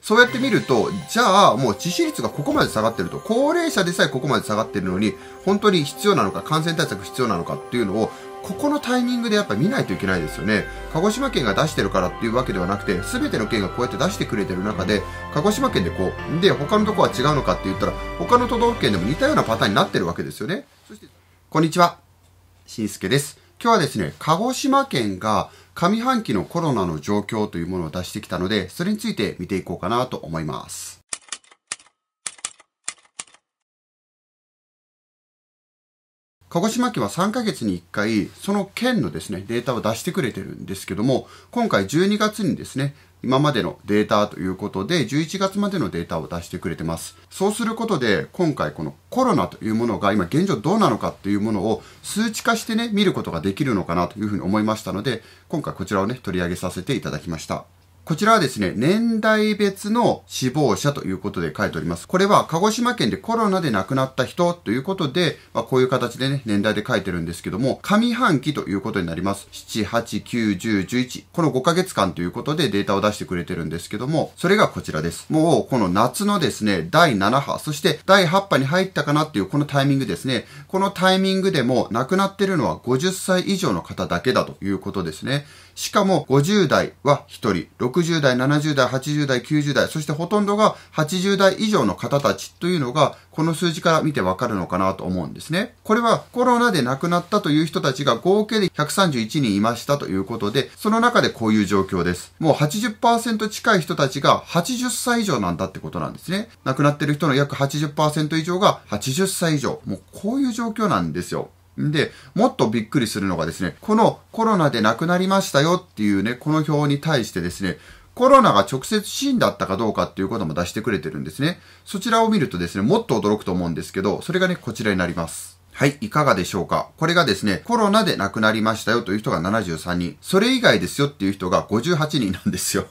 そうやって見ると、じゃあもう致死率がここまで下がってると、高齢者でさえここまで下がってるのに、本当に必要なのか、感染対策必要なのかっていうのを、ここのタイミングでやっぱ見ないといけないですよね。鹿児島県が出してるからっていうわけではなくて、すべての県がこうやって出してくれてる中で、鹿児島県でこう、で、他のとこは違うのかって言ったら、他の都道府県でも似たようなパターンになってるわけですよね。そして、こんにちは。しんすけです。今日はですね、鹿児島県が上半期のコロナの状況というものを出してきたので、それについて見ていこうかなと思います。鹿児島県は3ヶ月に1回、その県のですね、データを出してくれてるんですけども、今回12月にですね、今までのデータということで、11月までのデータを出してくれてます。そうすることで、今回このコロナというものが今現状どうなのかっていうものを数値化してね、見ることができるのかなというふうに思いましたので、今回こちらをね、取り上げさせていただきました。こちらはですね、年代別の死亡者ということで書いております。これは鹿児島県でコロナで亡くなった人ということで、まあ、こういう形でね、年代で書いてるんですけども、上半期ということになります。7、8、9、10、11。この5ヶ月間ということでデータを出してくれてるんですけども、それがこちらです。もうこの夏のですね、第7波、そして第8波に入ったかなっていうこのタイミングですね。このタイミングでも亡くなってるのは50歳以上の方だけだということですね。しかも50代は1人、60代、70代、80代、90代、そしてほとんどが80代以上の方たちというのが、この数字から見てわかるのかなと思うんですね。これはコロナで亡くなったという人たちが合計で131人いましたということで、その中でこういう状況です。もう80%近い人たちが80歳以上なんだってことなんですね。亡くなってる人の約80%以上が80歳以上。もうこういう状況なんですよ。で、もっとびっくりするのがですね、このコロナで亡くなりましたよっていうね、この表に対してですね、コロナが直接死んだったかどうかっていうことも出してくれてるんですね。そちらを見るとですね、もっと驚くと思うんですけど、それがね、こちらになります。はい、いかがでしょうかこれがですね、コロナで亡くなりましたよという人が73人、それ以外ですよっていう人が58人なんですよ。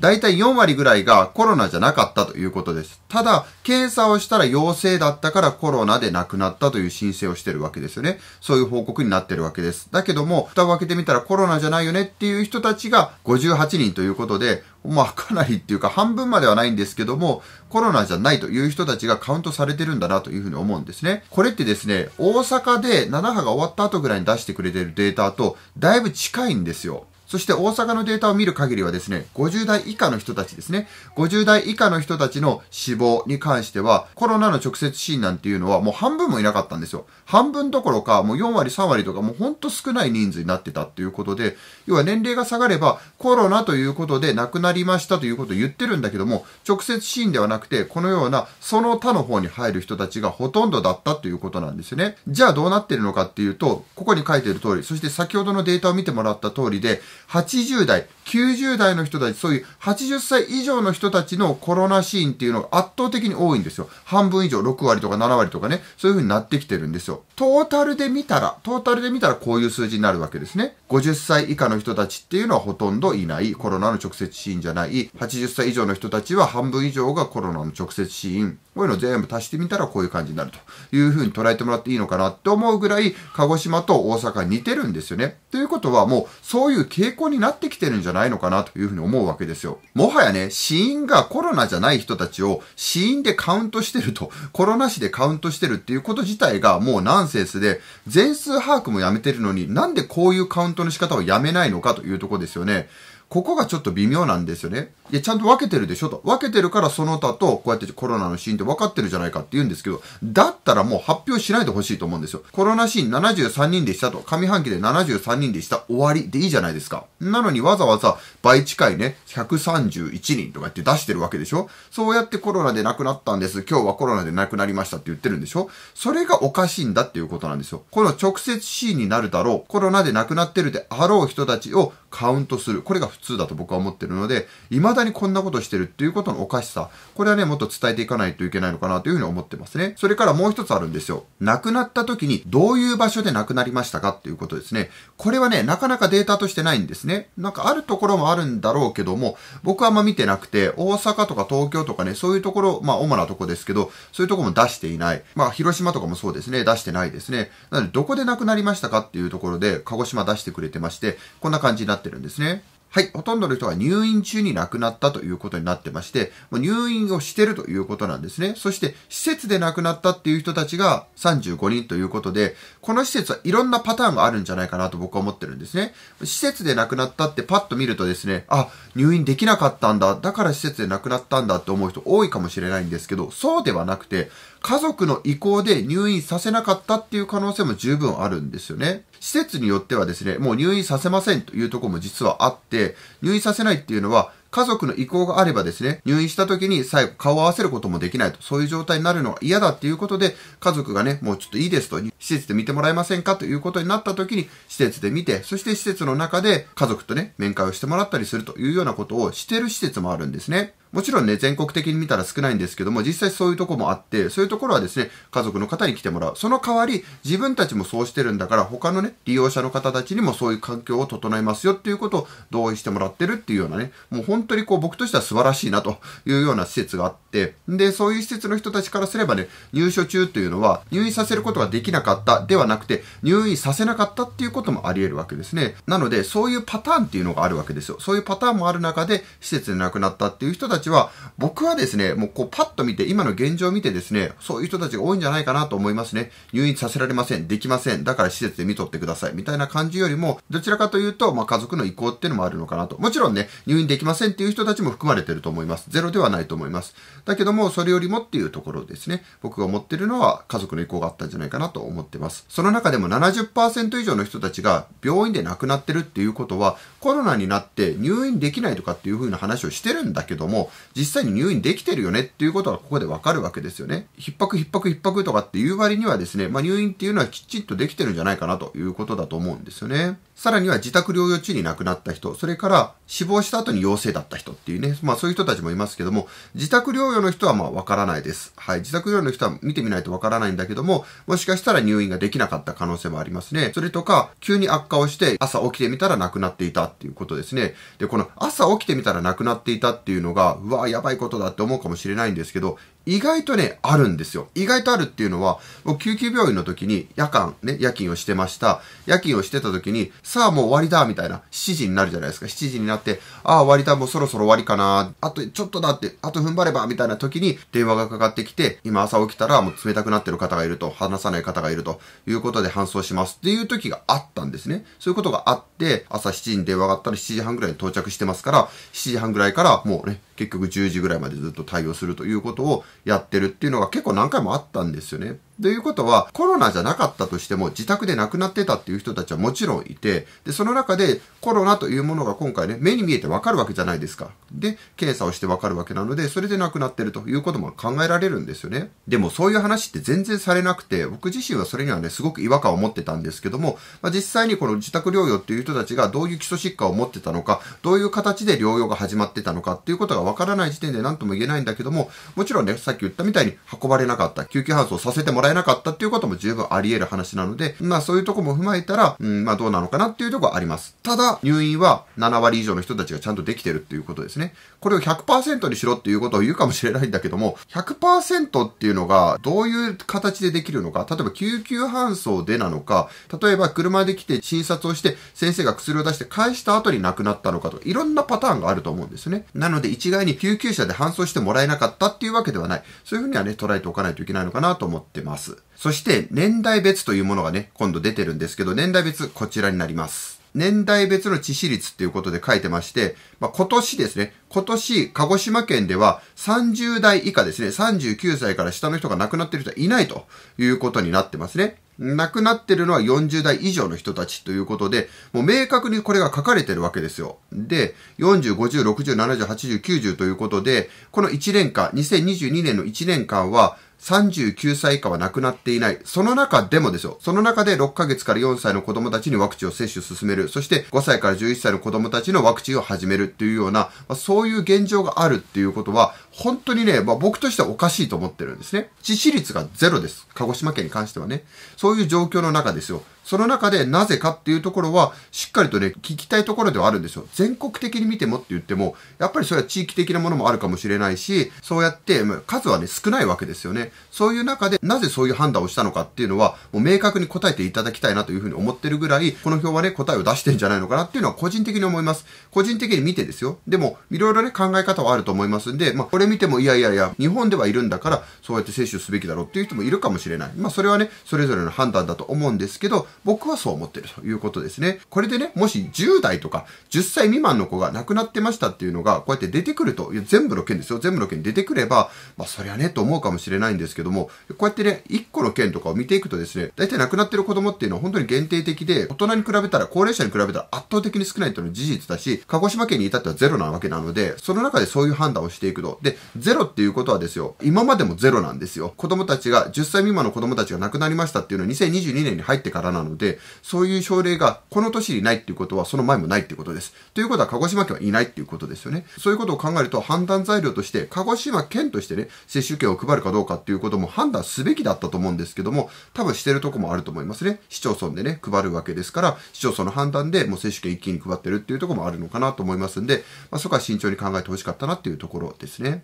大体4割ぐらいがコロナじゃなかったということです。ただ、検査をしたら陽性だったからコロナで亡くなったという申請をしてるわけですよね。そういう報告になってるわけです。だけども、蓋を開けてみたらコロナじゃないよねっていう人たちが58人ということで、まあかなりっていうか半分まではないんですけども、コロナじゃないという人たちがカウントされてるんだなというふうに思うんですね。これってですね、大阪で7波が終わった後ぐらいに出してくれてるデータとだいぶ近いんですよ。そして大阪のデータを見る限りはですね、50代以下の人たちですね、50代以下の人たちの死亡に関しては、コロナの直接死因なんていうのはもう半分もいなかったんですよ。半分どころか、もう4割、3割とか、もうほんと少ない人数になってたっていうことで、要は年齢が下がれば、コロナということで亡くなりましたということを言ってるんだけども、直接死因ではなくて、このようなその他の方に入る人たちがほとんどだったということなんですね。じゃあどうなってるのかっていうと、ここに書いてる通り、そして先ほどのデータを見てもらった通りで、80代、90代の人たち、そういう80歳以上の人たちのコロナシーンっていうのが圧倒的に多いんですよ。半分以上、6割とか7割とかね、そういう風になってきてるんですよ。トータルで見たら、トータルで見たらこういう数字になるわけですね。50歳以下の人たちっていうのはほとんどいない。コロナの直接シーンじゃない。80歳以上の人たちは半分以上がコロナの直接シーン。こういうの全部足してみたらこういう感じになるという風に捉えてもらっていいのかなって思うぐらい、鹿児島と大阪似てるんですよね。ということはもうそういう傾向になってきてるんじゃないないのかなというふうに思うわけですよ。もはやね、死因がコロナじゃない人たちを死因でカウントしてると、コロナ死でカウントしてるっていうこと自体がもうナンセンスで、全数把握もやめてるのに、なんでこういうカウントの仕方をやめないのかというとこですよね。ここがちょっと微妙なんですよね。いや、ちゃんと分けてるでしょと。分けてるからその他とこうやってコロナのシーンって分かってるじゃないかって言うんですけど、だったらもう発表しないでほしいと思うんですよ。コロナシーン73人でしたと。上半期で73人でした。終わりでいいじゃないですか。なのにわざわざ倍近いね、131人とかって出してるわけでしょ。そうやってコロナで亡くなったんです。今日はコロナで亡くなりましたって言ってるんでしょ。それがおかしいんだっていうことなんですよ。この直接シーンになるだろう。コロナで亡くなってるであろう人たちをカウントする。これが普通だと僕は思ってるので、未だにこんなことしてるっていうことのおかしさ、これはね、もっと伝えていかないといけないのかなというふうに思ってますね。それからもう一つあるんですよ。亡くなった時にどういう場所で亡くなりましたかっていうことですね。これはね、なかなかデータとしてないんですね。なんかあるところもあるんだろうけども、僕はあんま見てなくて、大阪とか東京とかね、そういうところ、まあ主なとこですけど、そういうとこも出していない。まあ広島とかもそうですね、出してないですね。なので、どこで亡くなりましたかっていうところで、鹿児島出してくれてまして、こんな感じになってるんですね。はい、ほとんどの人が入院中に亡くなったということになってまして、もう入院をしてるということなんですね。そして、施設で亡くなったっていう人たちが35人ということで、この施設はいろんなパターンがあるんじゃないかなと僕は思ってるんですね。施設で亡くなったってパッと見るとですね、あ、入院できなかったんだ、だから施設で亡くなったんだって思う人多いかもしれないんですけど、そうではなくて、家族の意向で入院させなかったっていう可能性も十分あるんですよね。施設によってはですね、もう入院させませんというとこも実はあって、入院させないっていうのは、家族の意向があればですね、入院した時に最後顔を合わせることもできないと、そういう状態になるのが嫌だっていうことで、家族がね、もうちょっといいですと、施設で見てもらえませんかということになった時に、施設で見て、そして施設の中で家族とね、面会をしてもらったりするというようなことをしてる施設もあるんですね。もちろんね、全国的に見たら少ないんですけども、実際そういうとこもあって、そういうところはですね、家族の方に来てもらう。その代わり、自分たちもそうしてるんだから、他のね、利用者の方たちにもそういう環境を整えますよっていうことを同意してもらってるっていうようなね、もう本当にこう僕としては素晴らしいなというような施設があって、で、そういう施設の人たちからすればね、入所中というのは、入院させることができなかったではなくて、入院させなかったっていうこともあり得るわけですね。なので、そういうパターンっていうのがあるわけですよ。そういうパターンもある中で、施設で亡くなったっていう人たちちは、僕はですね、もうこうパッと見て、今の現状を見てですね、そういう人たちが多いんじゃないかなと思いますね。入院させられません、できません、だから施設で見とってください、みたいな感じよりも、どちらかというと、まあ、家族の意向っていうのもあるのかなと。もちろんね、入院できませんっていう人たちも含まれてると思います。ゼロではないと思います。だけども、それよりもっていうところですね、僕が思ってるのは家族の意向があったんじゃないかなと思ってます。その中でも70%以上の人たちが病院で亡くなってるっていうことは、コロナになって入院できないとかっていう風な話をしてるんだけども、実際に入院できてるよねっていうことがここでわかるわけですよね。逼迫、逼迫、逼迫とかっていう割にはですね、まあ、入院っていうのはきちんとできてるんじゃないかなということだと思うんですよね。さらには自宅療養中に亡くなった人、それから死亡した後に陽性だった人っていうね、まあそういう人たちもいますけども、自宅療養の人はまあわからないです。はい。自宅療養の人は見てみないとわからないんだけども、もしかしたら入院ができなかった可能性もありますね。それとか、急に悪化をして朝起きてみたら亡くなっていたっていうことですね。で、この朝起きてみたら亡くなっていたっていうのが、うわ、やばいことだって思うかもしれないんですけど、意外とね、あるんですよ。意外とあるっていうのは、僕救急病院の時に夜間、ね、夜勤をしてました。夜勤をしてた時に、さあもう終わりだ、みたいな、7時になるじゃないですか。7時になって、ああ、終わりだ、もうそろそろ終わりかな、あとちょっとだって、あと踏ん張れば、みたいな時に電話がかかってきて、今朝起きたらもう冷たくなってる方がいると、話さない方がいるということで搬送しますっていう時があったんですね。そういうことがあって、朝7時に電話があったら7時半ぐらいに到着してますから、7時半ぐらいからもうね、結局10時ぐらいまでずっと対応するということをやってるっていうのが結構何回もあったんですよね。ということは、コロナじゃなかったとしても、自宅で亡くなってたっていう人たちはもちろんいて、で、その中でコロナというものが今回ね、目に見えてわかるわけじゃないですか。で、検査をしてわかるわけなので、それで亡くなってるということも考えられるんですよね。でも、そういう話って全然されなくて、僕自身はそれにはね、すごく違和感を持ってたんですけども、まあ、実際にこの自宅療養っていう人たちがどういう基礎疾患を持ってたのか、どういう形で療養が始まってたのかっていうことがわからない時点で何とも言えないんだけども、もちろんね、さっき言ったみたいに運ばれなかった、救急搬送させてもららえなかったっていうことも十分あり得る話なので、まあそういうとこも踏まえたら、うん、まあどうなのかなっていうとこあります。ただ、入院は7割以上の人たちがちゃんとできてるっていうことですね。これを100%にしろっていうことを言うかもしれないんだけども、100%っていうのがどういう形でできるのか、例えば救急搬送でなのか、例えば車で来て診察をして先生が薬を出して返した後に亡くなったのかとか、いろんなパターンがあると思うんですね。なので一概に救急車で搬送してもらえなかったっていうわけではない。そういうふうにはね、捉えておかないといけないのかなと思ってます。ます。そして年代別というものがね、今度出てるんですけど、年代別こちらになります。年代別の致死率っていうことで書いてまして、まあ、今年ですね、今年鹿児島県では30代以下ですね、39歳から下の人が亡くなってる人はいないということになってますね。亡くなってるのは40代以上の人たちということで、もう明確にこれが書かれてるわけですよ。で、40、50、60、70、80、90ということで、この1年間、2022年の1年間は、39歳以下は亡くなっていない。その中でもですよ。その中で6ヶ月から4歳の子供たちにワクチンを接種進める。そして5歳から11歳の子供たちのワクチンを始めるっていうような、まあ、そういう現状があるっていうことは、本当にね、まあ、僕としてはおかしいと思ってるんですね。致死率がゼロです。鹿児島県に関してはね。そういう状況の中ですよ。その中でなぜかっていうところは、しっかりとね、聞きたいところではあるんですよ。全国的に見てもって言っても、やっぱりそれは地域的なものもあるかもしれないし、そうやって、数はね、少ないわけですよね。そういう中で、なぜそういう判断をしたのかっていうのは、もう明確に答えていただきたいなというふうに思ってるぐらい、この表はね、答えを出してんじゃないのかなっていうのは個人的に思います。個人的に見てですよ。でも、いろいろね、考え方はあると思いますんで、まあ、これれ見ても、いやいやいや、日本ではいるんだから、そうやって接種すべきだろうっていう人もいるかもしれない。まあ、それはね、それぞれの判断だと思うんですけど、僕はそう思ってるということですね。これでね、もし10代とか10歳未満の子が亡くなってましたっていうのが、こうやって出てくると、いや全部の件ですよ、全部の件出てくれば、まあ、そりゃね、と思うかもしれないんですけども、こうやってね、1個の件とかを見ていくとですね、大体亡くなってる子供っていうのは本当に限定的で、大人に比べたら、高齢者に比べたら圧倒的に少ないというのは事実だし、鹿児島県に至ってはゼロなわけなので、その中でそういう判断をしていくと。で、ゼロっていうことはですよ、今までもゼロなんですよ。子供たちが、10歳未満の子供たちが亡くなりましたっていうのは2022年に入ってからなので、そういう症例がこの年にないっていうことはその前もないっていうことです。ということは鹿児島県はいないっていうことですよね。そういうことを考えると判断材料として、鹿児島県としてね、接種券を配るかどうかっていうことも判断すべきだったと思うんですけども、多分してるとこもあると思いますね。市町村でね、配るわけですから、市町村の判断でもう接種券一気に配ってるっていうとこもあるのかなと思いますんで、まあ、そこは慎重に考えてほしかったなっていうところですね。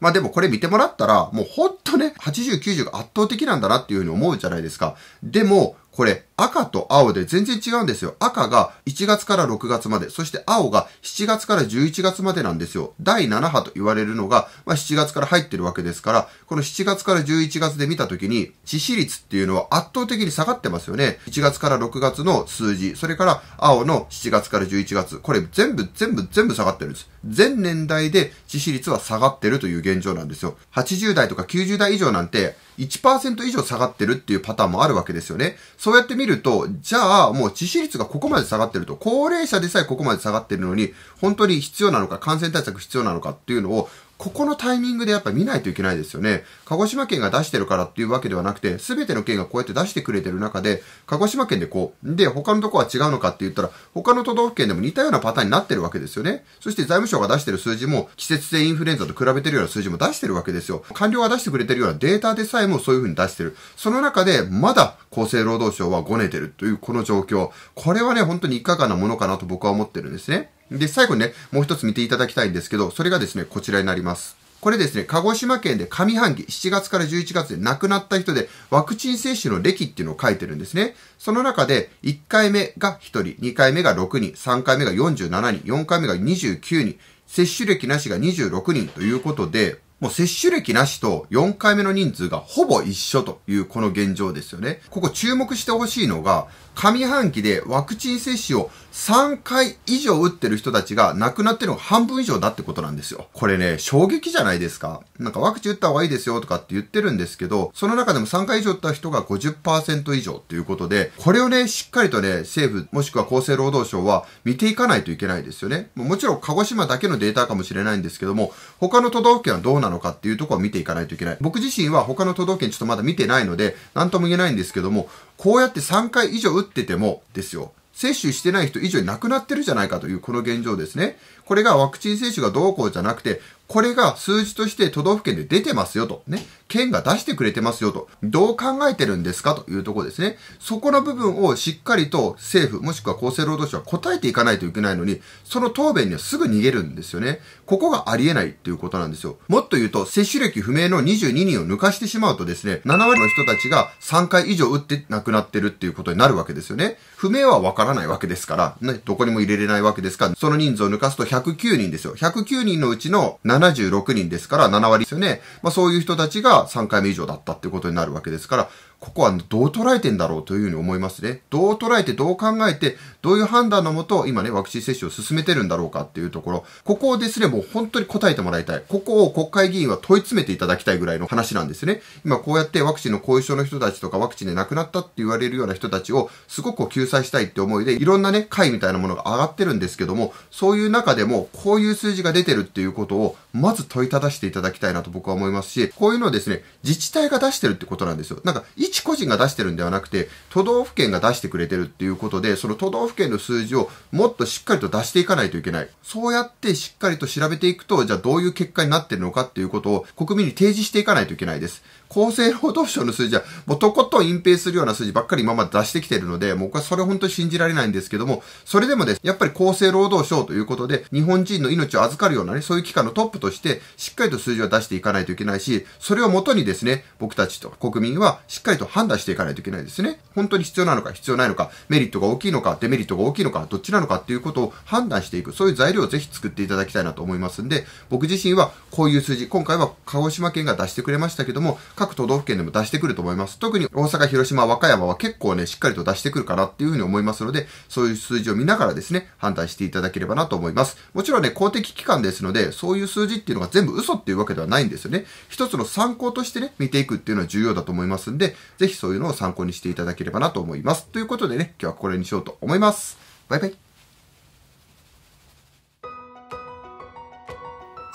まあでもこれ見てもらったら、もうほんとね、80、90が圧倒的なんだなっていうふうに思うじゃないですか。でも、これ赤と青で全然違うんですよ。赤が1月から6月まで、そして青が7月から11月までなんですよ。第7波と言われるのが、まあ、7月から入ってるわけですから、この7月から11月で見た時に、致死率っていうのは圧倒的に下がってますよね。1月から6月の数字、それから青の7月から11月、これ全部全部全部下がってるんです。全年代で致死率は下がってるという現状なんですよ。80代とか90代以上なんて1%以上下がってるっていうパターンもあるわけですよね。そうやって見ると、じゃあもう致死率がここまで下がってると、高齢者でさえここまで下がってるのに、本当に必要なのか、感染対策必要なのかっていうのをここのタイミングでやっぱ見ないといけないですよね。鹿児島県が出してるからっていうわけではなくて、すべての県がこうやって出してくれてる中で、鹿児島県でこう、で、他のとこは違うのかって言ったら、他の都道府県でも似たようなパターンになってるわけですよね。そして財務省が出してる数字も、季節性インフルエンザと比べてるような数字も出してるわけですよ。官僚が出してくれてるようなデータでさえもそういうふうに出してる。その中で、まだ厚生労働省はごねてるというこの状況。これはね、本当にいかがなものかなと僕は思ってるんですね。で、最後にね、もう一つ見ていただきたいんですけど、それがですね、こちらになります。これですね、鹿児島県で上半期、7月から11月で亡くなった人で、ワクチン接種の歴っていうのを書いてるんですね。その中で、1回目が1人、2回目が6人、3回目が47人、4回目が29人、接種歴なしが26人ということで、もう接種歴なしと4回目の人数がほぼ一緒というこの現状ですよね。ここ注目してほしいのが、上半期でワクチン接種を3回以上打ってる人たちが亡くなってるのが半分以上だってことなんですよ。これね、衝撃じゃないですか。なんかワクチン打った方がいいですよとかって言ってるんですけど、その中でも3回以上打った人が50%以上ということで、これをね、しっかりとね、政府もしくは厚生労働省は見ていかないといけないですよね。もちろん鹿児島だけのデータかもしれないんですけども、他の都道府県はどうなんなのかっていうところを見ていかないといけない。僕自身は他の都道府県ちょっとまだ見てないので、なんとも言えないんですけども、こうやって3回以上打ってても、ですよ。接種してない人以上に亡くなってるじゃないかというこの現状ですね。これがワクチン接種がどうこうじゃなくて、これが数字として都道府県で出てますよと、ね、県が出してくれてますよと、どう考えてるんですかというところですね。そこの部分をしっかりと政府、もしくは厚生労働省は答えていかないといけないのに、その答弁にはすぐ逃げるんですよね。ここがありえないということなんですよ。もっと言うと、接種歴不明の22人を抜かしてしまうとですね、7割の人たちが3回以上打って亡くなってるっていうことになるわけですよね。不明はわからないわけですから、ね、どこにも入れれないわけですから、その人数を抜かすと109人ですよ。109人のうちの7 76人ですから7割ですよね。まあそういう人たちが3回目以上だったってことになるわけですから、ここはどう捉えてんだろうというふうに思いますね。どう捉えて、どう考えて、どういう判断のもと、今ね、ワクチン接種を進めてるんだろうかっていうところ、ここをですね、もう本当に答えてもらいたい。ここを国会議員は問い詰めていただきたいぐらいの話なんですね。今こうやってワクチンの後遺症の人たちとか、ワクチンで亡くなったって言われるような人たちを、すごく救済したいって思いで、いろんなね、会みたいなものが上がってるんですけども、そういう中でも、こういう数字が出てるっていうことを、まず問いただしていただきたいなと僕は思いますし、こういうのはですね、自治体が出してるってことなんですよ。なんか、一個人が出してるんではなくて、都道府県が出してくれてるっていうことで、その都道府県の数字をもっとしっかりと出していかないといけない。そうやってしっかりと調べていくと、じゃあどういう結果になってるのかっていうことを国民に提示していかないといけないです。厚生労働省の数字は、もうとことん隠蔽するような数字ばっかり今まで出してきてるので、僕はそれ本当に信じられないんですけども、それでもです、やっぱり厚生労働省ということで、日本人の命を預かるようなね、そういう機関のトップとして、しっかりと数字は出していかないといけないし、それをもとにですね、僕たちと国民はしっかりと判断していかないといけないですね。本当に必要なのか必要ないのか、メリットが大きいのか、デメリットが大きいのか、どっちなのかっていうことを判断していく、そういう材料をぜひ作っていただきたいなと思いますんで、僕自身はこういう数字、今回は鹿児島県が出してくれましたけども、各都道府県でも出してくると思います。特に大阪、広島、和歌山は結構ね、しっかりと出してくるかなっていうふうに思いますので、そういう数字を見ながらですね、判断していただければなと思います。もちろんね、公的機関ですので、そういう数字っていうのが全部嘘っていうわけではないんですよね。一つの参考としてね、見ていくっていうのは重要だと思いますんで、ぜひそういうのを参考にしていただければなと思います。ということでね、今日はこれにしようと思います。バイバイ。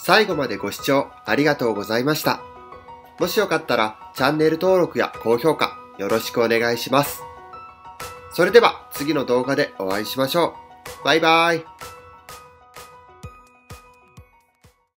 最後までご視聴ありがとうございました。もしよかったらチャンネル登録や高評価よろしくお願いします。それでは次の動画でお会いしましょう。バイバイ。